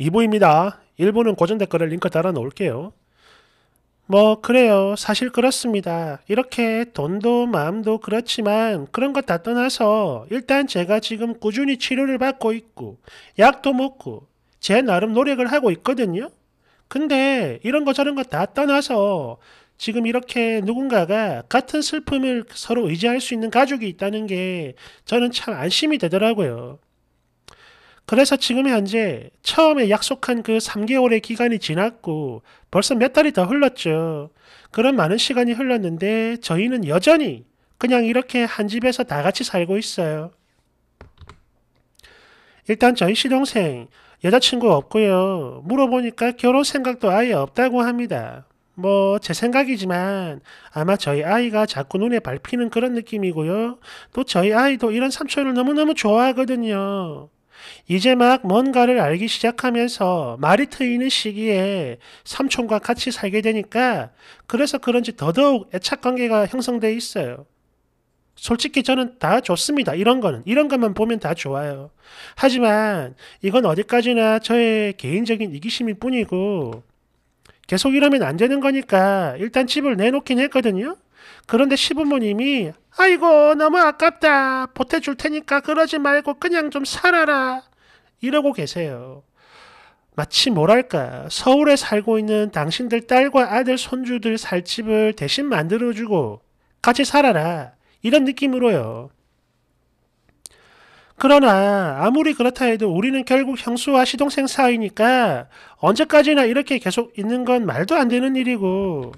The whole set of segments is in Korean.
2부입니다. 1부는 고전 댓글을 링크 달아놓을게요. 뭐 그래요. 사실 그렇습니다. 이렇게 돈도 마음도 그렇지만 그런 것 다 떠나서 일단 제가 지금 꾸준히 치료를 받고 있고 약도 먹고 제 나름 노력을 하고 있거든요. 근데 이런 거 저런 거 다 떠나서 지금 이렇게 누군가가 같은 슬픔을 서로 의지할 수 있는 가족이 있다는 게 저는 참 안심이 되더라고요. 그래서 지금 현재 처음에 약속한 그 3개월의 기간이 지났고 벌써 몇 달이 더 흘렀죠. 그런 많은 시간이 흘렀는데 저희는 여전히 그냥 이렇게 한 집에서 다 같이 살고 있어요. 일단 저희 시동생 여자친구 없고요. 물어보니까 결혼 생각도 아예 없다고 합니다. 뭐 제 생각이지만 아마 저희 아이가 자꾸 눈에 밟히는 그런 느낌이고요. 또 저희 아이도 이런 삼촌을 너무너무 좋아하거든요. 이제 막 뭔가를 알기 시작하면서 말이 트이는 시기에 삼촌과 같이 살게 되니까 그래서 그런지 더더욱 애착 관계가 형성되어 있어요. 솔직히 저는 다 좋습니다. 이런 거는. 이런 것만 보면 다 좋아요. 하지만 이건 어디까지나 저의 개인적인 이기심일 뿐이고 계속 이러면 안 되는 거니까 일단 집을 내놓긴 했거든요. 그런데 시부모님이 아이고 너무 아깝다. 보태줄 테니까 그러지 말고 그냥 좀 살아라. 이러고 계세요. 마치 뭐랄까 서울에 살고 있는 당신들 딸과 아들 손주들 살 집을 대신 만들어주고 같이 살아라 이런 느낌으로요. 그러나 아무리 그렇다 해도 우리는 결국 형수와 시동생 사이니까 언제까지나 이렇게 계속 있는 건 말도 안 되는 일이고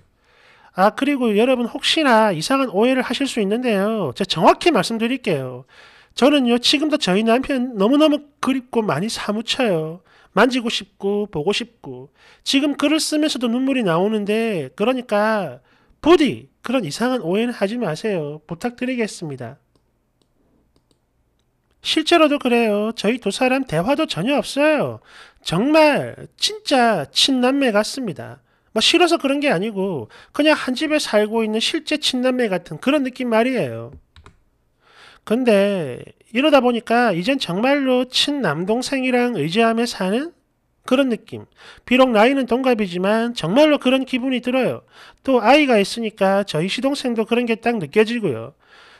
아, 그리고 여러분 혹시나 이상한 오해를 하실 수 있는데요. 제가 정확히 말씀드릴게요. 저는요, 지금도 저희 남편 너무너무 그립고 많이 사무쳐요. 만지고 싶고, 보고 싶고. 지금 글을 쓰면서도 눈물이 나오는데, 그러니까, 부디 그런 이상한 오해는 하지 마세요. 부탁드리겠습니다. 실제로도 그래요. 저희 두 사람 대화도 전혀 없어요. 정말 진짜 친남매 같습니다. 뭐 싫어서 그런 게 아니고 그냥 한 집에 살고 있는 실제 친남매 같은 그런 느낌 말이에요. 근데 이러다 보니까 이젠 정말로 친남동생이랑 의지하며 사는 그런 느낌. 비록 나이는 동갑이지만 정말로 그런 기분이 들어요. 또 아이가 있으니까 저희 시동생도 그런 게 딱 느껴지고요.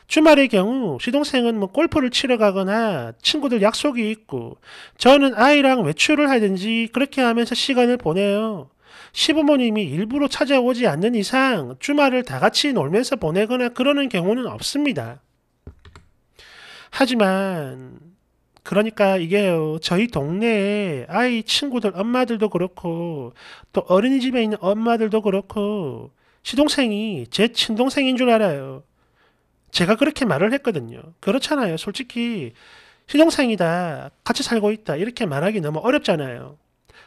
주말의 경우 시동생은 뭐 골프를 치러 가거나 친구들 약속이 있고 저는 아이랑 외출을 하든지 그렇게 하면서 시간을 보내요. 시부모님이 일부러 찾아오지 않는 이상 주말을 다 같이 놀면서 보내거나 그러는 경우는 없습니다. 하지만 그러니까 이게요. 저희 동네에 아이 친구들 엄마들도 그렇고 또 어린이집에 있는 엄마들도 그렇고 시동생이 제 친동생인 줄 알아요. 제가 그렇게 말을 했거든요. 그렇잖아요. 솔직히 시동생이다. 같이 살고 있다. 이렇게 말하기 너무 어렵잖아요.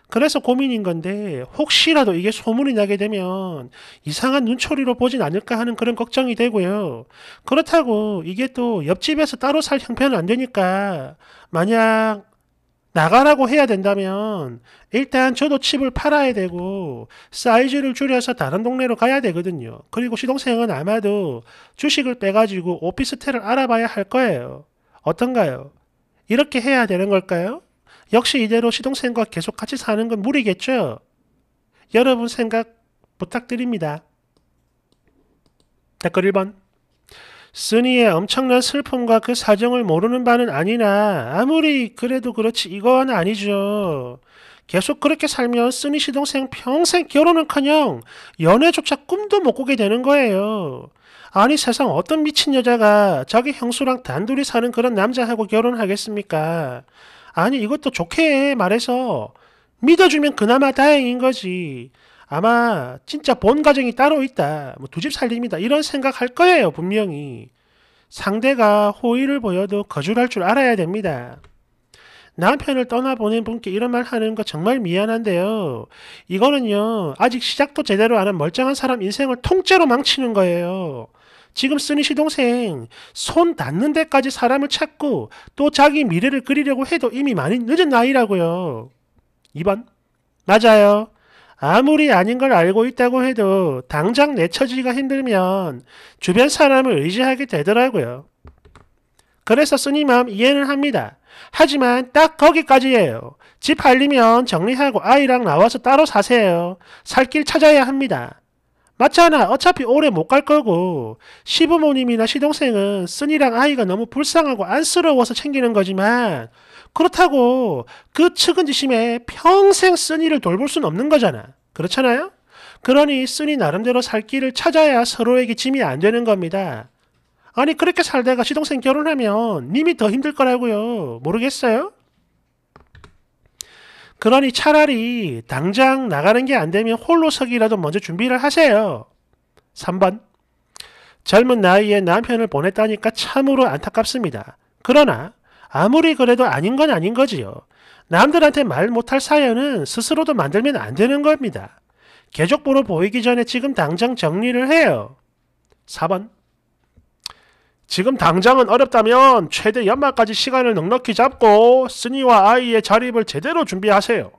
그래서 고민인 건데 혹시라도 이게 소문이 나게 되면 이상한 눈초리로 보진 않을까 하는 그런 걱정이 되고요. 그렇다고 이게 또 옆집에서 따로 살 형편은 안 되니까 만약 나가라고 해야 된다면 일단 저도 칩을 팔아야 되고 사이즈를 줄여서 다른 동네로 가야 되거든요. 그리고 시동생은 아마도 주식을 빼가지고 오피스텔을 알아봐야 할 거예요. 어떤가요? 이렇게 해야 되는 걸까요? 역시 이대로 시동생과 계속 같이 사는 건 무리겠죠? 여러분 생각 부탁드립니다. 댓글 1번 쓰니의 엄청난 슬픔과 그 사정을 모르는 바는 아니나 아무리 그래도 그렇지 이건 아니죠. 계속 그렇게 살면 쓰니 시동생 평생 결혼은커녕 연애조차 꿈도 못 꾸게 되는 거예요. 아니 세상 어떤 미친 여자가 자기 형수랑 단둘이 사는 그런 남자하고 결혼하겠습니까? 아니 이것도 좋게 말해서 믿어주면 그나마 다행인 거지. 아마 진짜 본 가정이 따로 있다. 뭐 두 집 살림이다. 이런 생각할 거예요 분명히. 상대가 호의를 보여도 거절할 줄 알아야 됩니다. 남편을 떠나보낸 분께 이런 말 하는 거 정말 미안한데요. 이거는요, 아직 시작도 제대로 안 한 멀쩡한 사람 인생을 통째로 망치는 거예요. 지금 쓰니 시동생 손 닿는 데까지 사람을 찾고 또 자기 미래를 그리려고 해도 이미 많이 늦은 나이라고요. 2번 맞아요. 아무리 아닌 걸 알고 있다고 해도 당장 내 처지가 힘들면 주변 사람을 의지하게 되더라고요. 그래서 쓰니 마음 이해는 합니다. 하지만 딱 거기까지예요. 집 팔리면 정리하고 아이랑 나와서 따로 사세요. 살 길 찾아야 합니다. 맞잖아. 어차피 오래 못 갈 거고 시부모님이나 시동생은 쓴이랑 아이가 너무 불쌍하고 안쓰러워서 챙기는 거지만 그렇다고 그 측은지심에 평생 쓴이를 돌볼 수는 없는 거잖아. 그렇잖아요? 그러니 쓴이 나름대로 살 길을 찾아야 서로에게 짐이 안 되는 겁니다. 아니 그렇게 살다가 시동생 결혼하면 님이 더 힘들 거라고요. 모르겠어요? 그러니 차라리 당장 나가는 게 안 되면 홀로서기라도 먼저 준비를 하세요. 3번. 젊은 나이에 남편을 보냈다니까 참으로 안타깝습니다. 그러나 아무리 그래도 아닌 건 아닌 거지요. 남들한테 말 못할 사연은 스스로도 만들면 안 되는 겁니다. 계족보로 보이기 전에 지금 당장 정리를 해요. 4번. 지금 당장은 어렵다면 최대 연말까지 시간을 넉넉히 잡고 쓰니와 아이의 자립을 제대로 준비하세요.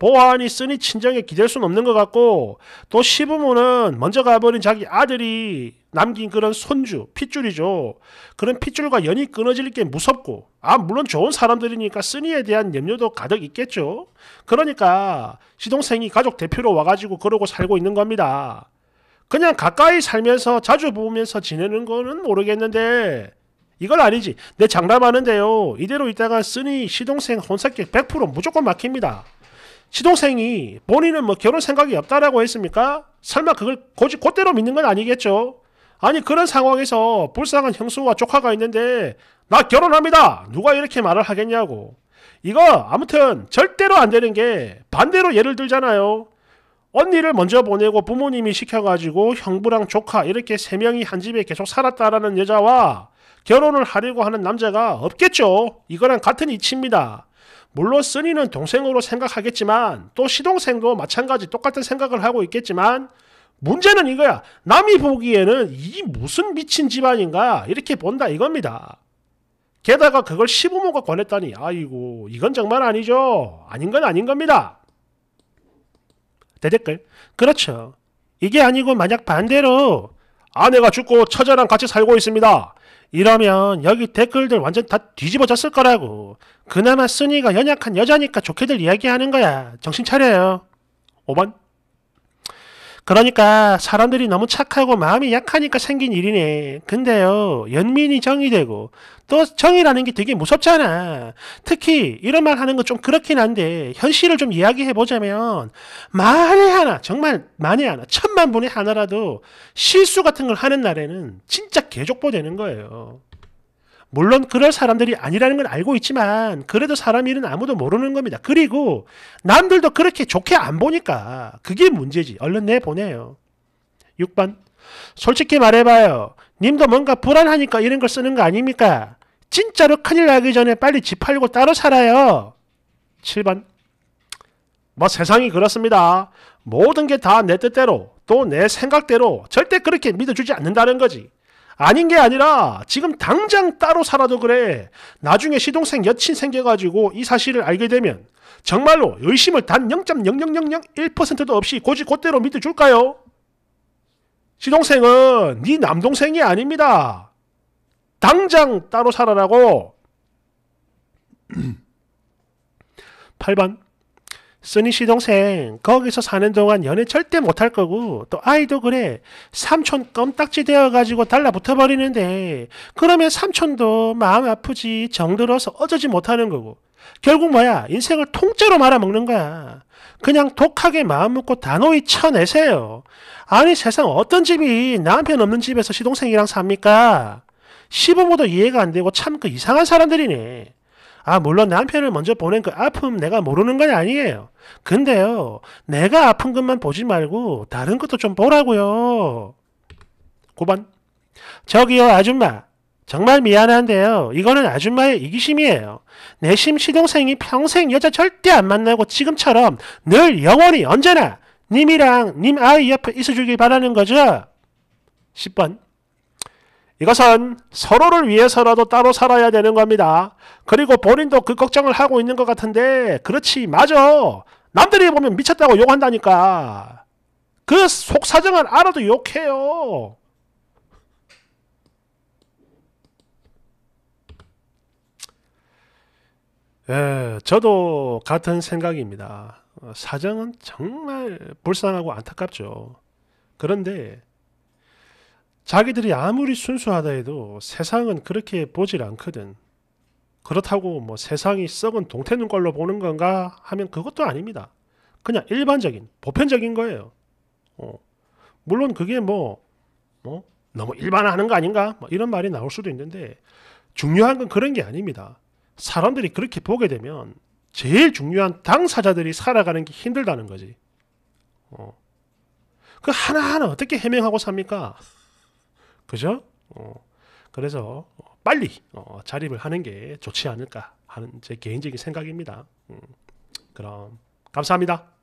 보아하니 쓰니 친정에 기댈 수는 없는 것 같고 또 시부모는 먼저 가버린 자기 아들이 남긴 그런 손주, 핏줄이죠. 그런 핏줄과 연이 끊어질 게 무섭고 아 물론 좋은 사람들이니까 쓰니에 대한 염려도 가득 있겠죠. 그러니까 시동생이 가족 대표로 와가지고 그러고 살고 있는 겁니다. 그냥 가까이 살면서 자주 보면서 지내는 거는 모르겠는데 이건 아니지. 내 장담하는데요. 이대로 있다가 쓰니 시동생 혼사길 100% 무조건 막힙니다. 시동생이 본인은 뭐 결혼 생각이 없다라고 했습니까? 설마 그걸 고지, 곧대로 믿는 건 아니겠죠? 아니 그런 상황에서 불쌍한 형수와 조카가 있는데 나 결혼합니다. 누가 이렇게 말을 하겠냐고. 이거 아무튼 절대로 안 되는 게 반대로 예를 들잖아요. 언니를 먼저 보내고 부모님이 시켜가지고 형부랑 조카 이렇게 세 명이 한 집에 계속 살았다라는 여자와 결혼을 하려고 하는 남자가 없겠죠. 이거랑 같은 이치입니다. 물론 쓰니는 동생으로 생각하겠지만 또 시동생도 마찬가지 똑같은 생각을 하고 있겠지만 문제는 이거야. 남이 보기에는 이 무슨 미친 집안인가 이렇게 본다 이겁니다. 게다가 그걸 시부모가 권했다니 아이고 이건 정말 아니죠. 아닌 건 아닌 겁니다. 대댓글. 그렇죠. 이게 아니고 만약 반대로 아내가 죽고 처자랑 같이 살고 있습니다. 이러면 여기 댓글들 완전 다 뒤집어졌을 거라고. 그나마 순이가 연약한 여자니까 좋게들 이야기하는 거야. 정신 차려요. 5번. 그러니까 사람들이 너무 착하고 마음이 약하니까 생긴 일이네. 근데요, 연민이 정이 되고, 또 정이라는 게 되게 무섭잖아. 특히 이런 말 하는 건 좀 그렇긴 한데, 현실을 좀 이야기해보자면, 만에 하나, 정말 만에 하나, 천만 분의 하나라도 실수 같은 걸 하는 날에는 진짜 개족보 되는 거예요. 물론 그럴 사람들이 아니라는 건 알고 있지만 그래도 사람 일은 아무도 모르는 겁니다. 그리고 남들도 그렇게 좋게 안 보니까 그게 문제지. 얼른 내보내요. 6번 솔직히 말해봐요. 님도 뭔가 불안하니까 이런 걸 쓰는 거 아닙니까? 진짜로 큰일 나기 전에 빨리 집 팔고 따로 살아요. 7번 뭐 세상이 그렇습니다. 모든 게 다 내 뜻대로 또 내 생각대로 절대 그렇게 믿어주지 않는다는 거지. 아닌 게 아니라 지금 당장 따로 살아도 그래. 나중에 시동생 여친 생겨가지고 이 사실을 알게 되면 정말로 의심을 단 0.0001%도 0 없이 고지 곧대로 믿어줄까요? 시동생은 네 남동생이 아닙니다. 당장 따로 살아라고. 8번 쓰니 씨 동생 거기서 사는 동안 연애 절대 못할 거고 또 아이도 그래 삼촌 껌딱지 되어가지고 달라붙어 버리는데 그러면 삼촌도 마음 아프지 정들어서 어쩌지 못하는 거고 결국 뭐야 인생을 통째로 말아먹는 거야 그냥 독하게 마음 먹고 단호히 쳐내세요 아니 세상 어떤 집이 남편 없는 집에서 시동생이랑 삽니까 시부모도 이해가 안 되고 참 그 이상한 사람들이네 아, 물론 남편을 먼저 보낸 그 아픔 내가 모르는 건 아니에요. 근데요, 내가 아픈 것만 보지 말고 다른 것도 좀 보라고요. 9번. 저기요, 아줌마. 정말 미안한데요. 이거는 아줌마의 이기심이에요. 내심 시동생이 평생 여자 절대 안 만나고 지금처럼 늘 영원히 언제나 님이랑 님 아이 옆에 있어주길 바라는 거죠. 10번. 이것은 서로를 위해서라도 따로 살아야 되는 겁니다. 그리고 본인도 그 걱정을 하고 있는 것 같은데 그렇지 맞아. 남들이 보면 미쳤다고 욕한다니까. 그 속사정을 알아도 욕해요. 예, 저도 같은 생각입니다. 사정은 정말 불쌍하고 안타깝죠. 그런데 자기들이 아무리 순수하다 해도 세상은 그렇게 보질 않거든. 그렇다고 뭐 세상이 썩은 동태 눈깔로 보는 건가 하면 그것도 아닙니다. 그냥 일반적인, 보편적인 거예요. 어. 물론 그게 뭐, 뭐 너무 일반화하는 거 아닌가 뭐 이런 말이 나올 수도 있는데 중요한 건 그런 게 아닙니다. 사람들이 그렇게 보게 되면 제일 중요한 당사자들이 살아가는 게 힘들다는 거지. 어. 그 하나하나 어떻게 해명하고 삽니까? 그죠? 어, 그래서 어, 빨리 어, 자립을 하는 게 좋지 않을까 하는 제 개인적인 생각입니다. 음, 그럼 감사합니다.